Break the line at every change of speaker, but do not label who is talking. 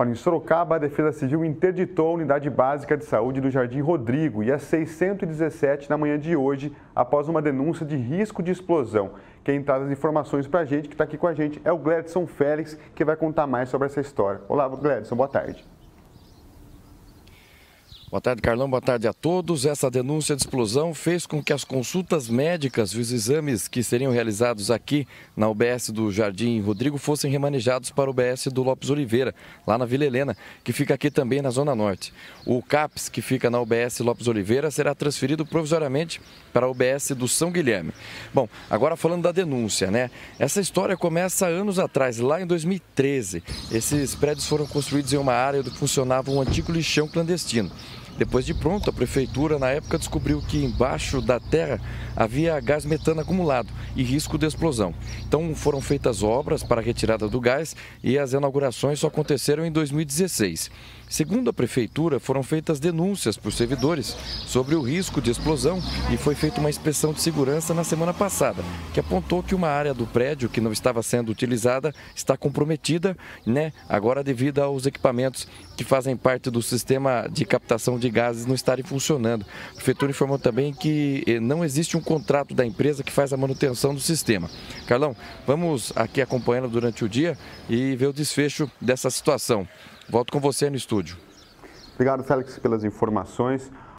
Olha, em Sorocaba, a Defesa Civil interditou a unidade básica de saúde do Jardim Rodrigo e a 617 na manhã de hoje, após uma denúncia de risco de explosão. Quem traz as informações para a gente, que está aqui com a gente, é o Gledson Félix, que vai contar mais sobre essa história. Olá, Gledson, boa tarde.
Boa tarde, Carlão. Boa tarde a todos. Essa denúncia de explosão fez com que as consultas médicas e os exames que seriam realizados aqui na UBS do Jardim Rodrigo fossem remanejados para o UBS do Lopes Oliveira, lá na Vila Helena, que fica aqui também na Zona Norte. O CAPS, que fica na UBS Lopes Oliveira, será transferido provisoriamente para a UBS do São Guilherme. Bom, agora falando da denúncia, né? Essa história começa anos atrás, lá em 2013. Esses prédios foram construídos em uma área onde funcionava um antigo lixão clandestino. Depois de pronto, a prefeitura na época descobriu que embaixo da terra havia gás metano acumulado e risco de explosão. Então foram feitas obras para a retirada do gás e as inaugurações só aconteceram em 2016. Segundo a prefeitura, foram feitas denúncias por servidores sobre o risco de explosão e foi feita uma inspeção de segurança na semana passada, que apontou que uma área do prédio que não estava sendo utilizada está comprometida, né, agora devido aos equipamentos que fazem parte do sistema de captação de gases não estarem funcionando. A prefeitura informou também que eh, não existe um contrato da empresa que faz a manutenção do sistema. Carlão, vamos aqui acompanhando durante o dia e ver o desfecho dessa situação. Volto com você no estúdio. Obrigado, Félix, pelas informações.